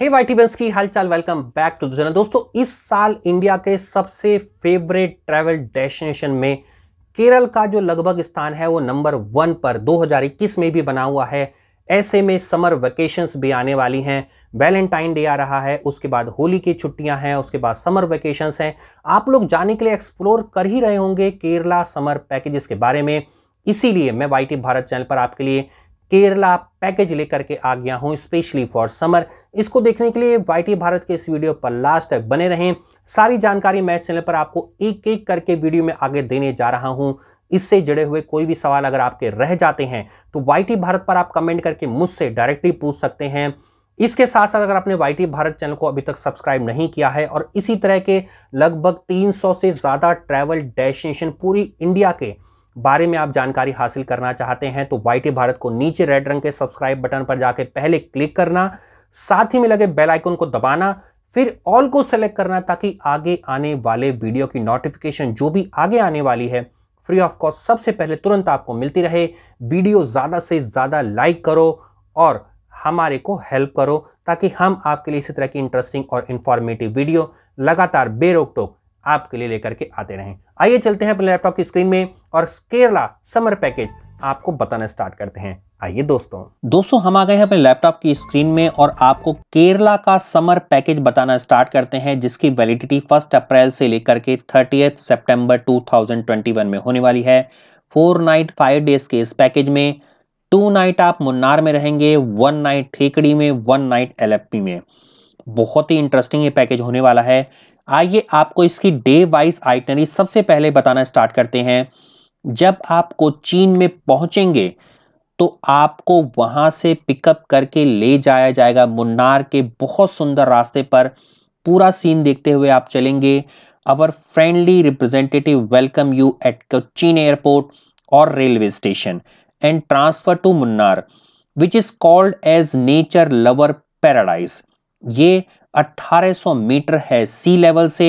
हे Y टीवर्स की हालचाल welcome back to channel दोस्तों इस साल इंडिया के सबसे फेवरेट ट्रैवल डेस्टिनेशन में केरल का जो लगभग स्थान है वो नंबर वन पर 2021 में भी बना हुआ है ऐसे में समर वैकेशंस भी आने वाली हैं वैलेंटाइन डे आ रहा है उसके बाद होली की छुट्टियां हैं उसके बाद समर वैकेशंस हैं आप लोग जाने के लिए एक्सप्लोर कर ही रहे होंगे केरला समर पैकेजेस के बारे में इसीलिए मैं वाई भारत चैनल पर आपके लिए केरला पैकेज लेकर के आ गया हूँ स्पेशली फॉर समर इसको देखने के लिए वाई भारत के इस वीडियो पर लास्ट तक बने रहें सारी जानकारी मैं चैनल पर आपको एक एक करके वीडियो में आगे देने जा रहा हूँ इससे जुड़े हुए कोई भी सवाल अगर आपके रह जाते हैं तो वाई भारत पर आप कमेंट करके मुझसे डायरेक्टली पूछ सकते हैं इसके साथ साथ अगर आपने वाई भारत चैनल को अभी तक सब्सक्राइब नहीं किया है और इसी तरह के लगभग 300 से ज़्यादा ट्रैवल डेस्टिनेशन पूरी इंडिया के बारे में आप जानकारी हासिल करना चाहते हैं तो वाई भारत को नीचे रेड रंग के सब्सक्राइब बटन पर जाके पहले क्लिक करना साथ ही में लगे बेल आइकन को दबाना फिर ऑल को सेलेक्ट करना ताकि आगे आने वाले वीडियो की नोटिफिकेशन जो भी आगे आने वाली है फ्री ऑफ कॉस्ट सबसे पहले तुरंत आपको मिलती रहे वीडियो ज़्यादा से ज़्यादा लाइक करो और हमारे को हेल्प करो ताकि हम आपके लिए इसी तरह की इंटरेस्टिंग और इन्फॉर्मेटिव वीडियो लगातार बेरोक टोक आपके लिए लेकर के आते रहें आइए चलते हैं अपने लैपटॉप की स्क्रीन में और केरला समर पैकेज आपको बताना स्टार्ट करते हैं आइए दोस्तों दोस्तों हम आ गए हैं अपने लैपटॉप की स्क्रीन में और आपको केरला का समर पैकेज बताना स्टार्ट करते हैं जिसकी वैलिडिटी फर्स्ट अप्रैल से लेकर के थर्टी सेप्टेम्बर टू में होने वाली है फोर नाइट फाइव डेज के इस पैकेज में टू नाइट आप मुन्नार में रहेंगे वन नाइट ठेकड़ी में वन नाइट एल में बहुत ही इंटरेस्टिंग ये पैकेज होने वाला है आइए आपको इसकी डे वाइज आइटनरी सबसे पहले बताना स्टार्ट करते हैं जब आप कोचीन में पहुंचेंगे तो आपको वहां से पिकअप करके ले जाया जाएगा मुन्नार के बहुत सुंदर रास्ते पर पूरा सीन देखते हुए आप चलेंगे our friendly representative welcome you at Cochin airport और railway station and transfer to Munnar which is called as nature lover paradise ये 1800 मीटर है सी लेवल से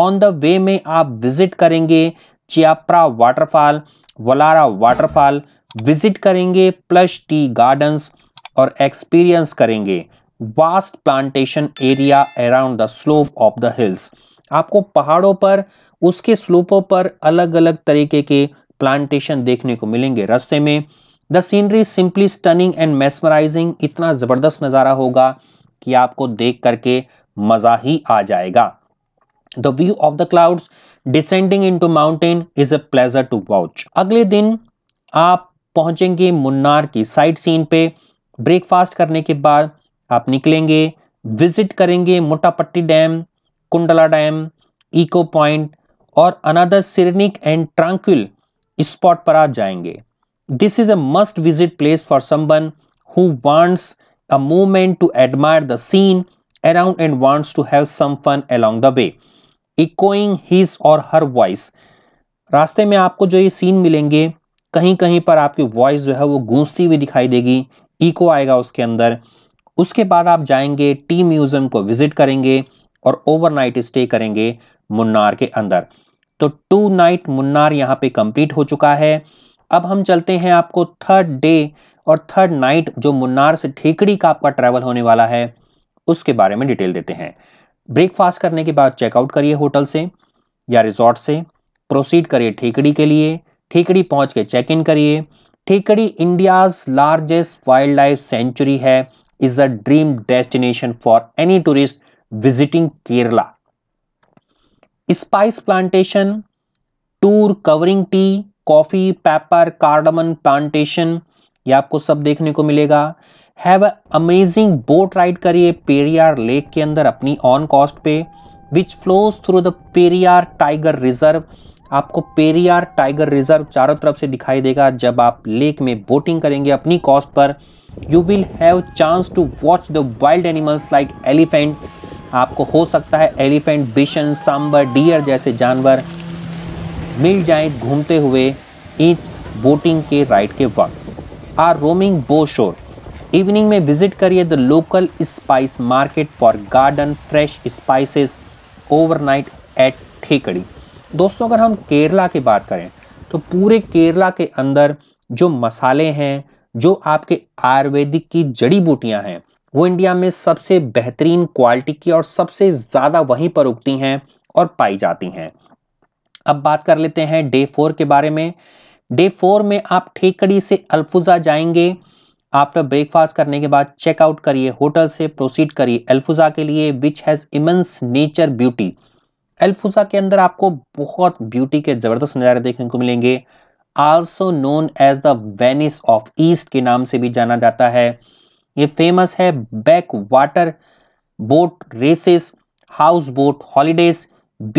ऑन द वे में आप विजिट करेंगे Cheeyappara waterfall Valara waterfall visit करेंगे प्लस टी गार्डन्स और experience करेंगे vast plantation area around the slope of the hills आपको पहाड़ों पर उसके स्लोपों पर अलग अलग तरीके के प्लांटेशन देखने को मिलेंगे रास्ते में the scenery simply stunning and mesmerising इतना ज़बरदस्त नज़ारा होगा कि आपको देख करके मज़ा ही आ जाएगा the view of the clouds descending into mountain is a pleasure to watch अगले दिन आप पहुंचेंगे मुन्नार की साइट सीन पे ब्रेकफास्ट करने के बाद आप निकलेंगे विजिट करेंगे Mattupetty dam Kundala dam echo point और another scenic and tranquil spot पर आप जाएंगे this is a must visit place for someone who wants a moment to admire the scene around and wants to have some fun along the way, echoing his or her voice. रास्ते में आपको जो ये scene मिलेंगे कहीं कहीं पर आपकी वॉइस जो है वो गूंजती हुई दिखाई देगी इको आएगा उसके अंदर उसके बाद आप जाएंगे टी म्यूज़ियम को विजिट करेंगे और ओवरनाइट स्टे करेंगे मुन्नार के अंदर तो टू नाइट मुन्नार यहाँ पे कंप्लीट हो चुका है अब हम चलते हैं आपको थर्ड डे और थर्ड नाइट जो मुन्नार से ठेकड़ी का आपका ट्रैवल होने वाला है उसके बारे में डिटेल देते हैं ब्रेकफास्ट करने के बाद चेकआउट करिए होटल से या रिजॉर्ट से प्रोसीड करिए ठेकड़ी के लिए ठेकड़ी पहुंच के चेक इन करिए Thekkady India's largest wildlife sanctuary है is a dream destination for any tourist visiting Kerala spice plantation tour covering tea coffee pepper cardamom plantation ये आपको सब देखने को मिलेगा हैव अमेजिंग बोट राइड करिए पेरियार लेक के अंदर अपनी ऑन कॉस्ट पे which flows through the Periyar tiger reserve आपको पेरियार टाइगर रिजर्व चारों तरफ से दिखाई देगा जब आप लेक में बोटिंग करेंगे अपनी कॉस्ट पर you will have chance to watch the wild animals like elephant आपको हो सकता है एलिफेंट बिशन सांबर डियर जैसे जानवर मिल जाए घूमते हुए इस बोटिंग के राइड के वक्त आर रोमिंग बोशोर इवनिंग में विजिट करिए the local spice market for garden fresh spices overnight at Thekkady दोस्तों अगर हम केरला की बात करें तो पूरे केरला के अंदर जो मसाले हैं जो आपके आयुर्वेदिक की जड़ी बूटियां हैं वो इंडिया में सबसे बेहतरीन क्वालिटी की और सबसे ज़्यादा वहीं पर उगती हैं और पाई जाती हैं अब बात कर लेते हैं डे फोर के बारे में डे फोर में आप ठेकड़ी से अल्फुजा जाएंगे आफ्टर ब्रेकफास्ट करने के बाद चेकआउट करिए होटल से प्रोसीड करिए अल्फुजा के लिए which has immense nature beauty Alappuzha के अंदर आपको बहुत ब्यूटी के ज़बरदस्त नज़ारे देखने को मिलेंगे also known as the Venice of East के नाम से भी जाना जाता है ये फेमस है backwater boat races houseboat holidays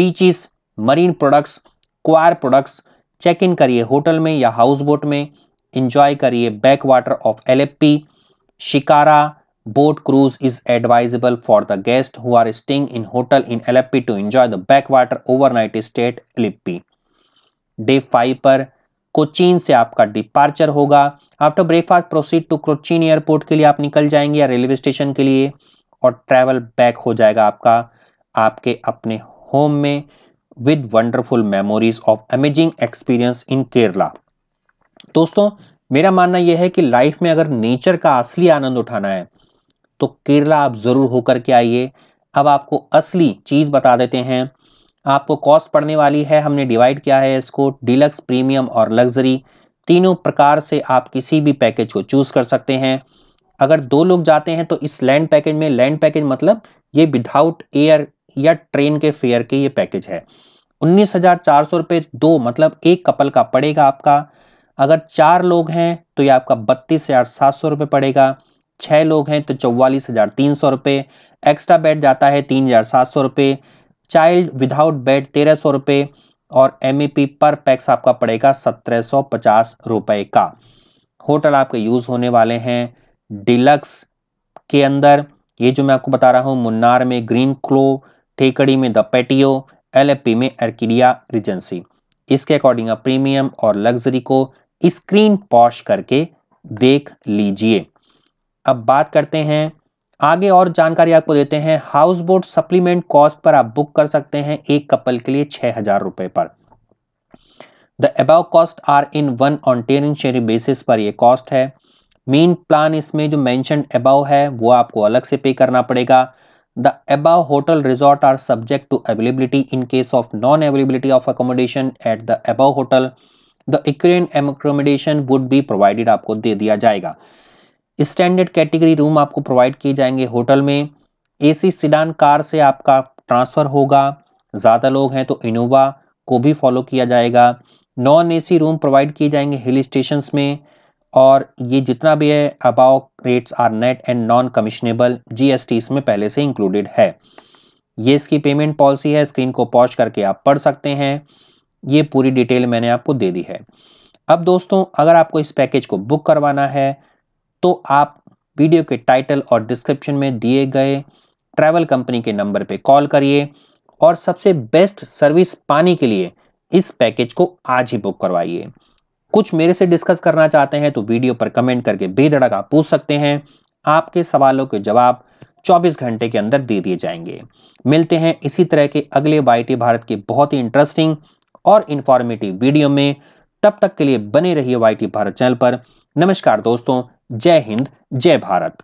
beaches marine products coir products check in करिए होटल में या हाउस बोट में इंजॉय करिए backwater of Alleppey shikara boat cruise is advisable for the guest who are staying in hotel in in to to the backwater overnight stay at Alleppey day five पर कोचीन से आपका departure होगा after breakfast proceed to Cochin airport के लिए आप निकल जाएंगे या रेलवे स्टेशन के लिए और ट्रैवल बैक हो जाएगा आपका आपके अपने होम में with wonderful memories of amazing experience in Kerala. दोस्तों मेरा मानना यह है कि लाइफ में अगर नेचर का असली आनंद उठाना है तो केरला आप ज़रूर होकर के आइए अब आपको असली चीज़ बता देते हैं आपको कॉस्ट पड़ने वाली है हमने डिवाइड किया है इसको डिलक्स प्रीमियम और लग्जरी तीनों प्रकार से आप किसी भी पैकेज को चूज़ कर सकते हैं अगर दो लोग जाते हैं तो इस लैंड पैकेज में लैंड पैकेज मतलब ये विदाउट एयर या ट्रेन के फेयर के ये पैकेज है उन्नीस हजार चार सौ रुपये दो मतलब एक कपल का पड़ेगा आपका अगर चार लोग हैं तो ये आपका बत्तीस हजार सात सौ रुपये पड़ेगा छः लोग हैं तो चौवालीस हज़ार तीन सौ रुपये एक्स्ट्रा बेड जाता है तीन हज़ार सात सौ रुपये चाइल्ड विदाउट बेड तेरह सौ रुपये और एम पर पैक्स आपका पड़ेगा सत्रह सौ पचास रुपये का होटल आपके यूज़ होने वाले हैं डिलक्स के अंदर ये जो मैं आपको बता रहा हूँ मुन्नार में ग्रीन क्लो ठेकड़ी में द पेटियो एल में एर्किडिया रिजेंसी इसके अकॉर्डिंग आप प्रीमियम और लग्जरी को स्क्रीन पॉश करके देख लीजिए अब बात करते हैं आगे और जानकारी आपको देते हैं house boat supplement cost per आप बुक कर सकते हैं एक कपल के लिए छह हजार रुपए पर the above cost are in one on ten sharing basis पर यह कॉस्ट है मेन प्लान इसमें जो मैंशन अबाव है वो आपको अलग से पे करना पड़ेगा the above hotel resort are subject to availability in case of non availability of accommodation at the above hotel the equivalent accommodation would be provided आपको दे दिया जाएगा स्टैंडर्ड कैटेगरी रूम आपको प्रोवाइड किए जाएंगे होटल में ए सी सीडान कार से आपका ट्रांसफ़र होगा ज़्यादा लोग हैं तो इनोवा को भी फॉलो किया जाएगा non A C room provide किए जाएंगे हिल स्टेशन में और ये जितना भी है above rates are net and non commissionable GST इसमें पहले से इंक्लूडेड है ये इसकी पेमेंट पॉलिसी है स्क्रीन को पॉज करके आप पढ़ सकते हैं ये पूरी डिटेल मैंने आपको दे दी है अब दोस्तों अगर आपको इस पैकेज को बुक करवाना है तो आप वीडियो के टाइटल और डिस्क्रिप्शन में दिए गए ट्रैवल कंपनी के नंबर पर कॉल करिए और सबसे बेस्ट सर्विस पाने के लिए इस पैकेज को आज ही बुक करवाइए कुछ मेरे से डिस्कस करना चाहते हैं तो वीडियो पर कमेंट करके बेधड़क आप पूछ सकते हैं आपके सवालों के जवाब 24 घंटे के अंदर दे दिए जाएंगे मिलते हैं इसी तरह के अगले वाई भारत के बहुत ही इंटरेस्टिंग और इन्फॉर्मेटिव वीडियो में तब तक के लिए बने रहिए वाई भारत चैनल पर नमस्कार दोस्तों जय हिंद जय भारत